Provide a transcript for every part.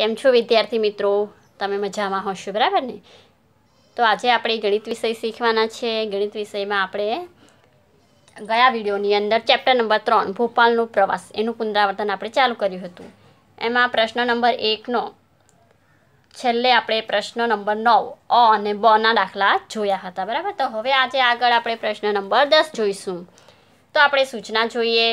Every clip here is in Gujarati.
કેમ છો વિદ્યાર્થી મિત્રો તમે મજામાં હોશો બરાબર ને તો આજે આપણે ગણિત વિષય શીખવાના છે ગણિત વિષયમાં આપણે ગયા વિડીયોની અંદર ચેપ્ટર નંબર ત્રણ ભોપાલનો પ્રવાસ એનું પુનરાવર્તન આપણે ચાલુ કર્યું હતું એમાં પ્રશ્ન નંબર એકનો છેલ્લે આપણે પ્રશ્ન નંબર નવ અ અને બના દાખલા જોયા હતા બરાબર તો હવે આજે આગળ આપણે પ્રશ્ન નંબર દસ જોઈશું તો આપણે સૂચના જોઈએ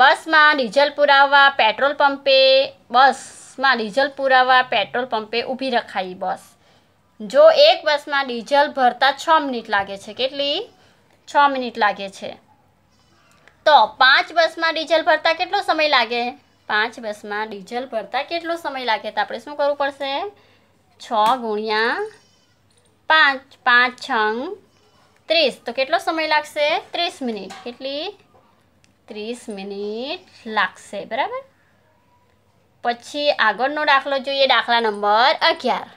બસમાં ડીઝલ પુરાવવા પેટ્રોલ પંપે બસ बस में डीजल पुरावा पेट्रोल पंपे ऊबी रखाई बस जो एक बस में डीजल भरता छ मिनिट लगे के छ मिनिट लगे तो पांच बस में डीजल भरता के समय लगे पांच बस में डीजल भरता के समय लगे तो आप शू कर पड़ से छुणिया पांच पांच छ तीस तो के समय लगते तीस मिनिट के तीस मिनिट लगते बराबर પછી આગળનો દાખલો જોઈએ દાખલા નંબર અગિયાર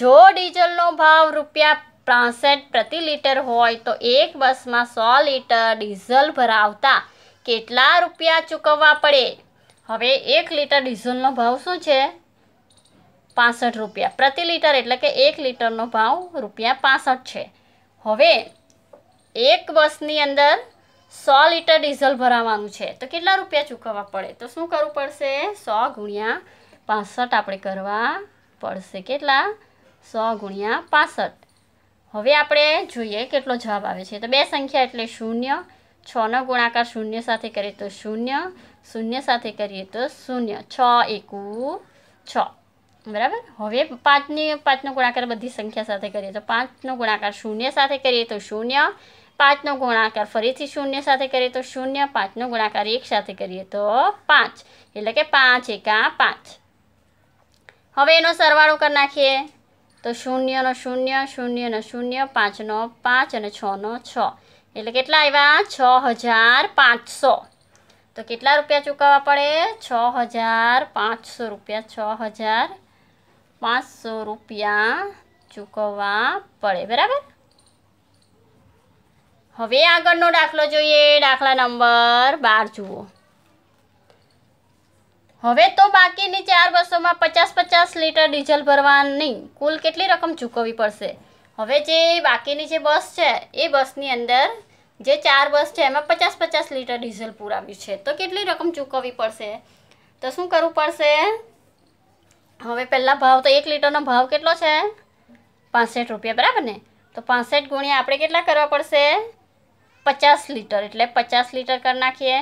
જો ડીઝલનો ભાવ રૂપિયા પાંસઠ પ્રતિ લીટર હોય તો એક બસમાં સો લીટર ડીઝલ ભરાવતા કેટલા રૂપિયા ચૂકવવા પડે હવે એક લીટર ડીઝલનો ભાવ શું છે પાંસઠ રૂપિયા પ્રતિ લીટર એટલે કે એક લીટરનો ભાવ રૂપિયા પાંસઠ છે હવે એક બસની અંદર સો લીટર ડીઝલ ભરાવાનું છે તો કેટલા રૂપિયા ચૂકવવા પડે તો શું કરવું પડશે સો ગુણ્યા પાસઠ આપણે કરવા પડશે કેટલા સો ગુણ્યા પાસઠ હવે આપણે જોઈએ કેટલો જવાબ આવે છે તો બે સંખ્યા એટલે શૂન્ય છનો ગુણાકાર શૂન્ય સાથે કરીએ તો શૂન્ય શૂન્ય સાથે કરીએ તો શૂન્ય છ એકુ છ બરાબર હવે પાંચની પાંચનો ગુણાકાર બધી સંખ્યા સાથે કરીએ તો પાંચનો ગુણાકાર શૂન્ય સાથે કરીએ તો શૂન્ય પાંચનો ગુણાકાર ફરીથી શૂન્ય સાથે કરીએ તો શૂન્ય પાંચનો ગુણાકાર એક સાથે કરીએ તો પાંચ એટલે કે પાંચ એકા પાંચ હવે એનો સરવાળો કરી નાખીએ તો શૂન્યનો શૂન્ય શૂન્યનો શૂન્ય પાંચનો પાંચ અને છનો છ એટલે કેટલા આવ્યા છ હજાર પાંચસો તો કેટલા રૂપિયા ચૂકવવા પડે છ હજાર પાંચસો રૂપિયા છ હજાર પાંચસો રૂપિયા ચૂકવવા પડે બરાબર હવે આગળનો દાખલો જોઈએ દાખલા નંબર બાર જુઓ હવે તો બાકીની ચાર બસોમાં પચાસ પચાસ લીટર ડીઝલ ભરવાની કુલ કેટલી રકમ ચૂકવવી પડશે હવે જે બાકીની જે બસ છે એ બસની અંદર જે ચાર બસ છે એમાં પચાસ પચાસ લીટર ડીઝલ પુરાવ્યું છે તો કેટલી રકમ ચૂકવવી પડશે તો શું કરવું પડશે હવે પહેલાં ભાવ તો એક લીટરનો ભાવ કેટલો છે પાંસઠ રૂપિયા બરાબર ને તો પાંસઠ ગુણ્યા આપણે કેટલા કરવા પડશે પચાસ લીટર એટલે પચાસ લીટર કરી નાખીએ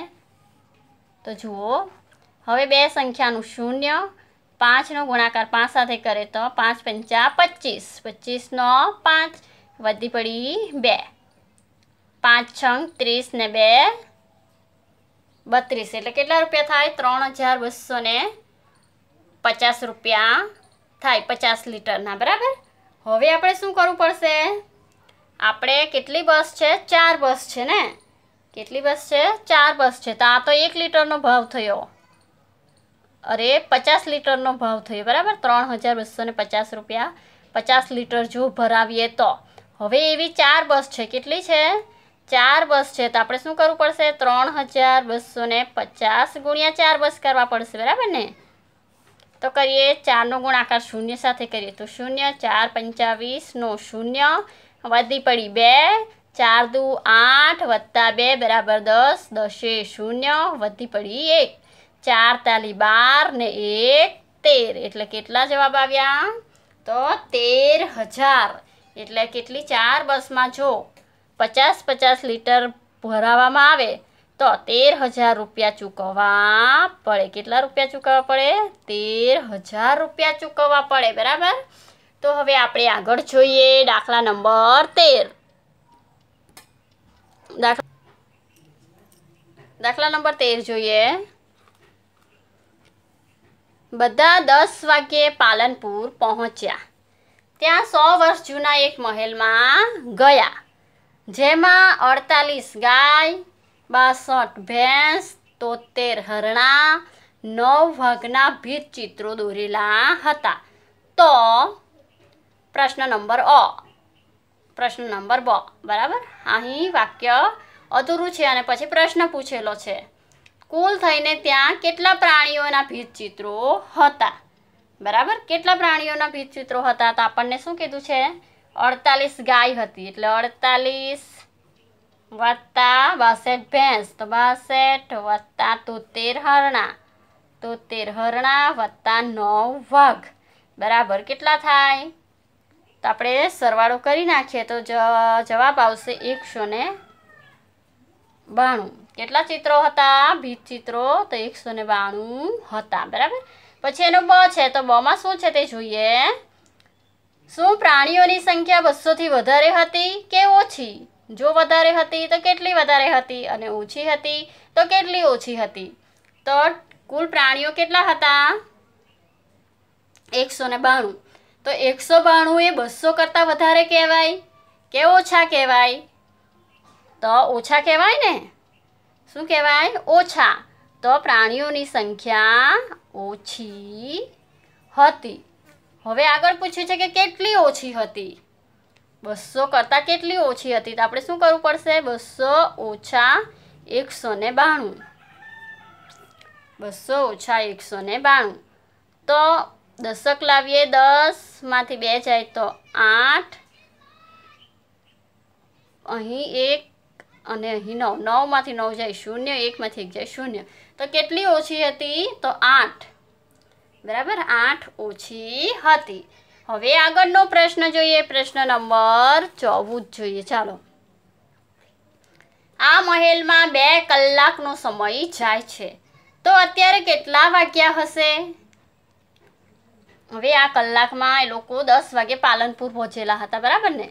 તો જુઓ હવે બે સંખ્યાનું શૂન્ય પાંચનો ગુણાકાર પાંચ સાથે કરે તો પાંચ પંચા પચીસ પચીસનો પાંચ વધી પડી બે પાંચ છંગ ત્રીસ ને બે બત્રીસ એટલે કેટલા રૂપિયા થાય ત્રણ હજાર બસો ને પચાસ રૂપિયા થાય પચાસ લીટરના બરાબર હવે આપણે શું કરવું પડશે આપણે કેટલી બસ છે ચાર બસ છે ને કેટલી બસ છે ચાર બસ છે તો આ તો એક લીટરનો ભાવ થયો અરે પચાસ લીટરનો ભાવ થયો બરાબર ત્રણ હજાર બસો ને પચાસ રૂપિયા પચાસ લીટર જો ભરાવીએ તો હવે એવી ચાર બસ છે કેટલી છે ચાર બસ છે તો આપણે શું કરવું પડશે ત્રણ હજાર બસો ને પચાસ ગુણ્યા ચાર બસ કરવા પડશે બરાબર ને તો કરીએ ચારનો ગુણાકાર શૂન્ય સાથે કરીએ તો શૂન્ય ચાર પંચાવીસનો શૂન્ય વધી પડી બે ચાર દુ આઠ વત્તા બે બરાબર દસ દસે શૂન્ય વધી પડી એક ચાર તાલી બાર ને એક તેર એટલે કેટલા જવાબ આવ્યા તો તેર હજાર એટલે કેટલી ચાર બસમાં જો પચાસ પચાસ લીટર ભરાવવામાં આવે તો તેર હજાર રૂપિયા ચૂકવવા પડે કેટલા રૂપિયા ચૂકવવા પડે તેર હજાર રૂપિયા ચૂકવવા પડે બરાબર તો હવે આપણે આગળ જોઈએ દાખલા નંબર તેર દાખલા નંબર તેર જોઈએ બધા દસ વાગ્યે પાલનપુર પહોંચ્યા ત્યાં સો વર્ષ જૂના એક મહેલમાં ગયા જેમાં અડતાલીસ ગાય બાસઠ ભેંસ તોતેર હરણા નવ વાઘના ભીત ચિત્રો દોરેલા હતા તો પ્રશ્ન નંબર અ પ્રશ્ન નંબર બ બરાબર અહીં વાક્ય અધૂરું છે અને પછી પ્રશ્ન પૂછેલો છે કુલ થઈને ત્યાં કેટલા પ્રાણીઓના ભીતચિત્રો હતા બરાબર કેટલા પ્રાણીઓના ભીતચિત્રો હતા તો આપણને શું કીધું છે અડતાલીસ ગાય હતી એટલે અડતાલીસ વત્તા બાસઠ ભેંસ તો બાસઠ વત્તા તોતેર હરણા તોતેર હરણા વત્તા નવ વાઘ બરાબર કેટલા થાય તો આપણે સરવાળો કરી નાખીએ તો જવાબ આવશે એકસો ને બાણું કેટલા ચિત્રો હતા ભીત ચિત્રો તો એકસો ને બાણું હતા બરાબર પછી એનો બ છે તો બમાં શું છે તે જોઈએ શું પ્રાણીઓની સંખ્યા બસોથી વધારે હતી કે ઓછી જો વધારે હતી તો કેટલી વધારે હતી અને ઓછી હતી તો કેટલી ઓછી હતી તો કુલ પ્રાણીઓ કેટલા હતા એકસો ને બાણું તો એકસો બાણું એ બસો કરતાં વધારે કહેવાય કે ઓછા કહેવાય તો ઓછા કહેવાય ને શું કહેવાય ઓછા તો પ્રાણીઓની સંખ્યા ઓછી હતી હવે આગળ પૂછ્યું છે કે કેટલી ઓછી હતી બસો કરતાં કેટલી ઓછી હતી તો આપણે શું કરવું પડશે બસો ઓછા એકસો ને બાણું બસો ઓછા એકસો ને બાણું તો દશક લાવીએ દસમાંથી બે જાય તો આઠ અહીં એક અને અહીં નવ નવમાંથી નવ જાય શૂન્ય એકમાંથી એક જાય શૂન્ય તો કેટલી ઓછી હતી તો આઠ બરાબર આઠ ઓછી હતી હવે આગળનો પ્રશ્ન જોઈએ પ્રશ્ન નંબર ચૌદ જોઈએ ચાલો આ મહેલમાં બે કલાકનો સમય જાય છે તો અત્યારે કેટલા વાગ્યા હશે હવે આ કલાકમાં એ લોકો દસ વાગે પાલનપુર પહોંચેલા હતા બરાબર ને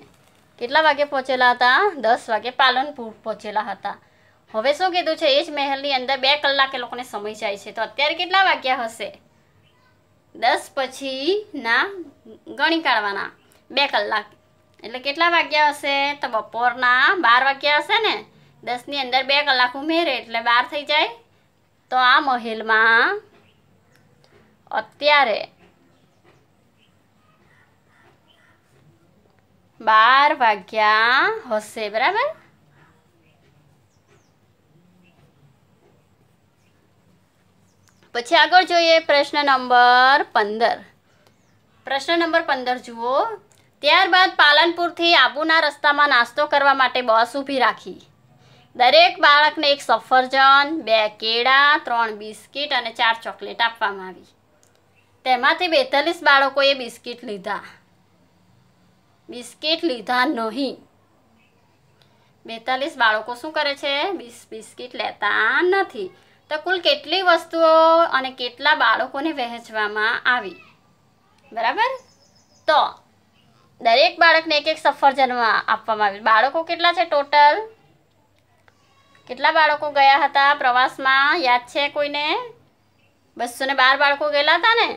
કેટલા વાગે પહોંચેલા હતા દસ વાગે પાલનપુર પહોંચેલા હતા હવે શું કીધું છે એ જ મહેલની અંદર બે કલાક એ લોકોને સમય જાય છે તો અત્યારે કેટલા વાગ્યા હશે દસ પછીના ગણી કાઢવાના બે કલાક એટલે કેટલા વાગ્યા હશે તો બપોરના બાર વાગ્યા હશે ને દસની અંદર બે કલાક ઉમેરે એટલે બાર થઈ જાય તો આ મહેલમાં અત્યારે બાર વાગ્યા હશે બરાબર પછી આગળ જોઈએ પ્રશ્ન નંબર પંદર પ્રશ્ન નંબર પંદર જુઓ ત્યારબાદ પાલનપુરથી આબુના રસ્તામાં નાસ્તો કરવા માટે બસ ઊભી રાખી દરેક બાળકને એક સફરજન બે કેળા ત્રણ બિસ્કિટ અને ચાર ચોકલેટ આપવામાં આવી તેમાંથી બેતાલીસ બાળકોએ બિસ્કિટ લીધા બિસ્કિટ લીધા નહીં બેતાલીસ બાળકો શું કરે છે બિસ્કિટ લેતા નથી તો કુલ કેટલી વસ્તુઓ અને કેટલા બાળકોને વહેંચવામાં આવી બરાબર તો દરેક બાળકને એક એક સફરજનમાં આપવામાં આવ્યું બાળકો કેટલા છે ટોટલ કેટલા બાળકો ગયા હતા પ્રવાસમાં યાદ છે કોઈને બસો ને બાર બાળકો ગયેલા હતા ને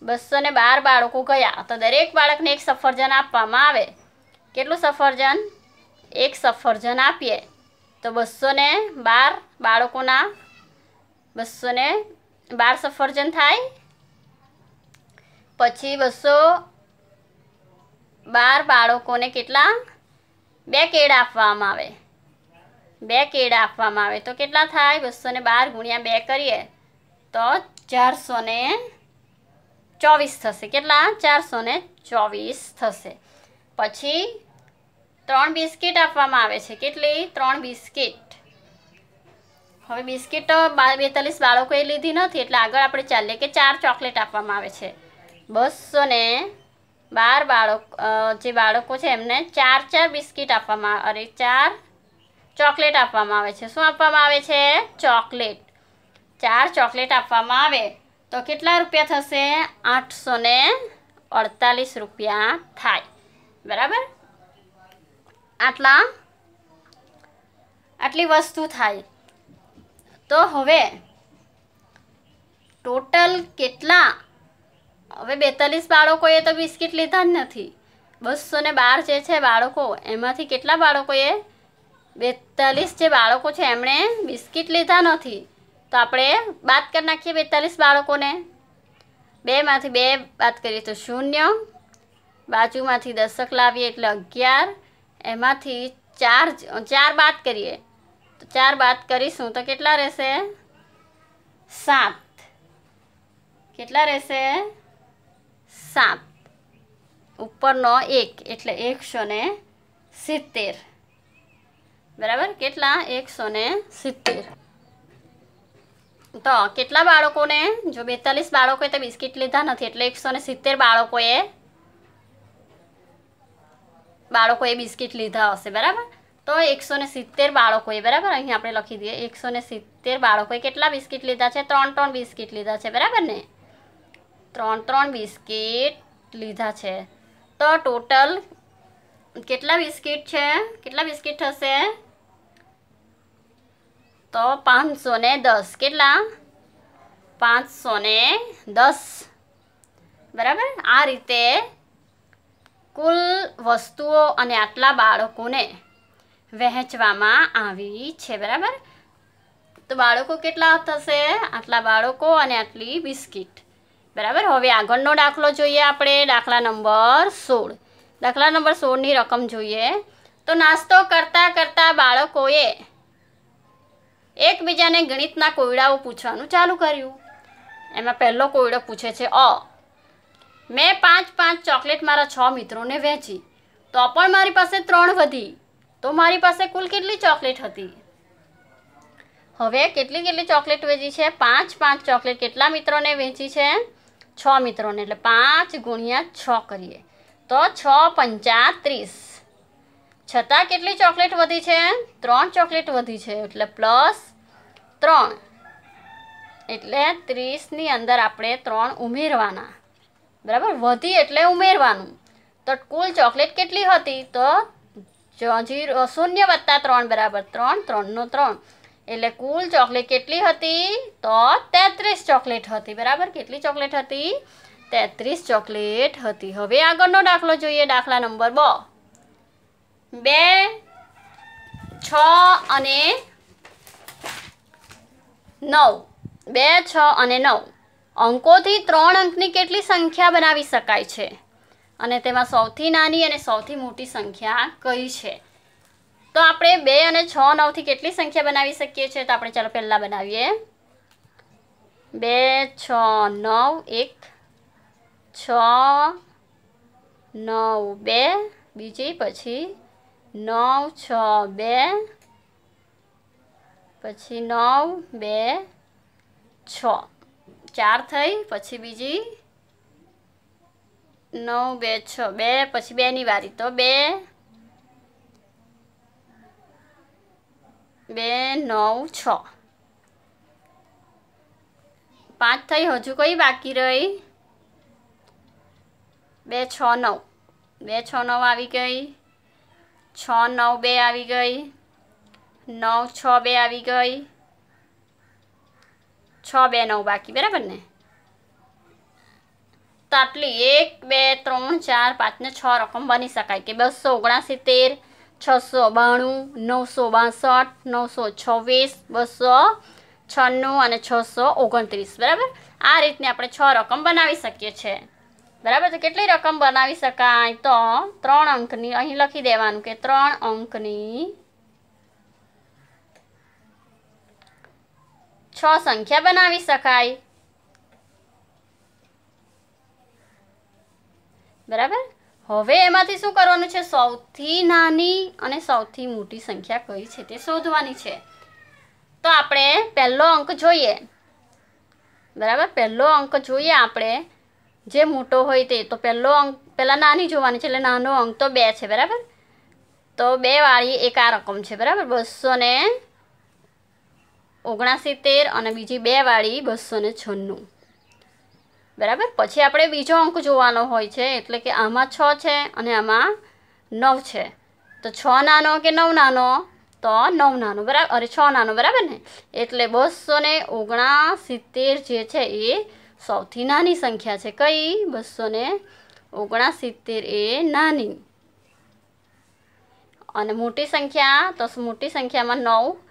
બસો ને બાર બાળકો ગયા તો દરેક બાળકને એક સફરજન આપવામાં આવે કેટલું સફરજન એક સફરજન આપીએ તો બસો ને બાર બાળકોના બસો ને બાર સફરજન થાય પછી બસો બાર બાળકોને કેટલા બે કેળા આપવામાં આવે બે કેળા આપવામાં આવે તો કેટલા થાય બસો ને બાર ગુણ્યા બે કરીએ તો ચારસો ને ચોવીસ થશે કેટલા ચારસો ને ચોવીસ થશે પછી ત્રણ બિસ્કીટ આપવામાં આવે છે કેટલી ત્રણ બિસ્કીટ હવે બિસ્કિટ બેતાલીસ બાળકોએ લીધી નથી એટલે આગળ આપણે ચાલીએ કે ચાર ચોકલેટ આપવામાં આવે છે બસો ને બાર બાળક જે બાળકો છે એમને ચાર ચાર બિસ્કીટ આપવામાં અરે ચાર ચોકલેટ આપવામાં આવે છે શું આપવામાં આવે છે ચોકલેટ ચાર ચોકલેટ આપવામાં આવે તો કેટલા રૂપિયા થશે આઠસો ને અડતાલીસ રૂપિયા થાય બરાબર આટલા આટલી વસ્તુ થાય તો હવે ટોટલ કેટલા હવે બેતાલીસ બાળકોએ તો બિસ્કિટ લીધા જ નથી બસો ને બાર જે છે બાળકો એમાંથી કેટલા બાળકોએ બેતાલીસ જે બાળકો છે એમણે બિસ્કિટ લીધા નથી તો આપણે બાદ કરી નાખીએ બેતાલીસ બાળકોને બેમાંથી બે બાદ કરીએ તો શૂન્ય બાજુમાંથી દશક લાવીએ એટલે અગિયાર એમાંથી ચાર ચાર બાદ કરીએ તો ચાર બાદ કરીશું તો કેટલા રહેશે સાત કેટલા રહેશે સાત ઉપરનો એક એટલે એકસો ને સિત્તેર બરાબર કેટલા એકસો ને સિત્તેર તો કેટલા બાળકોને જો બેતાલીસ બાળકોએ તો બિસ્કિટ લીધા નથી એટલે એકસો ને સિત્તેર બાળકોએ બાળકોએ બિસ્કિટ લીધા હશે બરાબર તો એકસો ને સિત્તેર બાળકોએ બરાબર અહીં આપણે લખી દઈએ એકસો ને સિત્તેર બાળકોએ કેટલા બિસ્કિટ લીધા છે ત્રણ ત્રણ બિસ્કિટ લીધા છે બરાબર ને ત્રણ ત્રણ બિસ્કિટ લીધા છે તો ટોટલ કેટલા બિસ્કિટ છે કેટલા બિસ્કિટ થશે તો પાંચસો ને દસ કેટલા પાંચસો ને દસ બરાબર આ રીતે કુલ વસ્તુઓ અને આટલા બાળકોને વહેંચવામાં આવી છે બરાબર તો બાળકો કેટલા થશે આટલા બાળકો અને આટલી બિસ્કિટ બરાબર હવે આગળનો દાખલો જોઈએ આપણે દાખલા નંબર સોળ દાખલા નંબર સોળની રકમ જોઈએ તો નાસ્તો કરતાં કરતાં બાળકોએ એકબીજાને ગણિતના કોયડાઓ પૂછવાનું ચાલુ કર્યું એમાં પહેલો કોયડો પૂછે છે અ મેં પાંચ પાંચ ચોકલેટ મારા છ મિત્રોને વહેંચી તો પણ મારી પાસે ત્રણ વધી તો મારી પાસે કુલ કેટલી ચોકલેટ હતી હવે કેટલી કેટલી ચોકલેટ વેચી છે પાંચ પાંચ ચોકલેટ કેટલા મિત્રોને વેચી છે છ મિત્રોને એટલે પાંચ ગુણ્યા છ કરીએ તો છ પંચા ત્રીસ છતાં કેટલી ચોકલેટ વધી છે ત્રણ ચોકલેટ વધી છે એટલે પ્લસ ત્રણ એટલે ત્રીસની અંદર આપણે ત્રણ ઉમેરવાના બરાબર વધી એટલે ઉમેરવાનું તો કુલ ચોકલેટ કેટલી હતી તો જીરો શૂન્ય વત્તા ત્રણ બરાબર ત્રણ ત્રણનો ત્રણ એટલે કુલ ચોકલેટ કેટલી હતી તો તેત્રીસ ચોકલેટ હતી બરાબર કેટલી ચોકલેટ હતી તેત્રીસ ચોકલેટ હતી હવે આગળનો દાખલો જોઈએ દાખલા નંબર બ બે છ અને નવ બે છ અને નવ અંકોથી ત્રણ અંકની કેટલી સંખ્યા બનાવી શકાય છે અને તેમાં સૌથી નાની અને સૌથી મોટી સંખ્યા કઈ છે તો આપણે બે અને છ નવથી કેટલી સંખ્યા બનાવી શકીએ છીએ તો આપણે ચાલો પહેલાં બનાવીએ બે છ નવ એક છ નવ બે બીજી પછી નવ છ બે પછી નવ બે છ ચાર થઈ પછી બીજી નવ બે છ બે પછી બેની વારી તો બે બે નવ છ પાંચ થઈ હજુ કઈ બાકી રહી બે છ નવ બે છ નવ આવી ગઈ છ નવ બે આવી ગઈ નવ છ બે આવી ગઈ છ બે નવ બાકી બરાબર ને તો આટલી એક બે ત્રણ ચાર પાંચને છ રકમ બની શકાય કે બસો ઓગણસિત્તેર છસો બાણું નવસો બાસઠ નવસો છવ્વીસ બસો છન્નું અને છસો ઓગણત્રીસ બરાબર આ રીતને આપણે છ રકમ બનાવી શકીએ છીએ બરાબર તો કેટલી રકમ બનાવી શકાય તો ત્રણ અંકની અહીં લખી દેવાનું કે ત્રણ અંકની છ સંખ્યા બનાવી શકાય બરાબર હવે એમાંથી શું કરવાનું છે સૌથી નાની અને સૌથી મોટી સંખ્યા કઈ છે તે શોધવાની છે તો આપણે પહેલો અંક જોઈએ બરાબર પહેલો અંક જોઈએ આપણે જે મોટો હોય તે તો પહેલો અંક પહેલાં નાની જોવાની છે એટલે નાનો અંક તો બે છે બરાબર તો બે વાળી એક આ રકમ છે બરાબર બસો ને ઓગણસિત્તેર અને બીજી બે વાળી બસો ને છન્નું બરાબર પછી આપણે બીજો અંક જોવાનો હોય છે એટલે કે આમાં છ છે અને આમાં નવ છે તો છ નાનો કે નવ નાનો તો નવ નાનો બરાબર અરે છ નાનો બરાબર ને એટલે બસો ને ઓગણસિત્તેર જે છે એ સૌથી નાની સંખ્યા છે કઈ બસો ને ઓગણસિત્તેર એ નાની અને મોટી સંખ્યા તો મોટી સંખ્યામાં નવ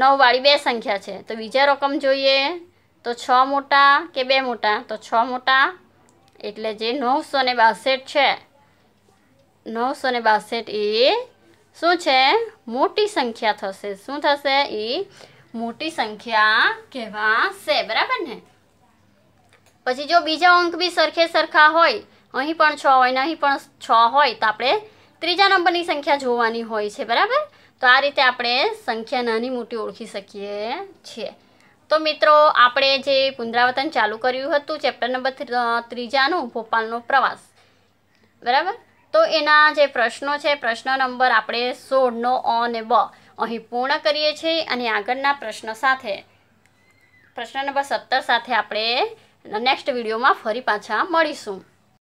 નવવાળી બે સંખ્યા છે તો બીજા રકમ જોઈએ તો છ મોટા કે બે મોટા તો છ મોટા એટલે જે નવસો ને બાસઠ છે નવસો ને બાસઠ એ શું છે મોટી સંખ્યા થશે શું થશે એ મોટી સંખ્યા કહેવાશે બરાબર ને પછી જો બીજા અંક બી સરખે સરખા હોય અહીં પણ છ હોય ને અહીં પણ છ હોય તો આપણે ત્રીજા નંબરની સંખ્યા જોવાની હોય છે બરાબર તો આ રીતે આપણે સંખ્યા નાની મોટી ઓળખી શકીએ છીએ તો મિત્રો આપણે જે પુનરાવર્તન ચાલુ કર્યું હતું ચેપ્ટર નંબર ત્રીજાનું ભોપાલનો પ્રવાસ બરાબર તો એના જે પ્રશ્નો છે પ્રશ્ન નંબર આપણે સોળનો અ ને બ અહીં પૂર્ણ કરીએ છીએ અને આગળના પ્રશ્ન સાથે પ્રશ્ન નંબર સત્તર સાથે આપણે નેક્સ્ટ વિડીયોમાં ફરી પાછા મળીશું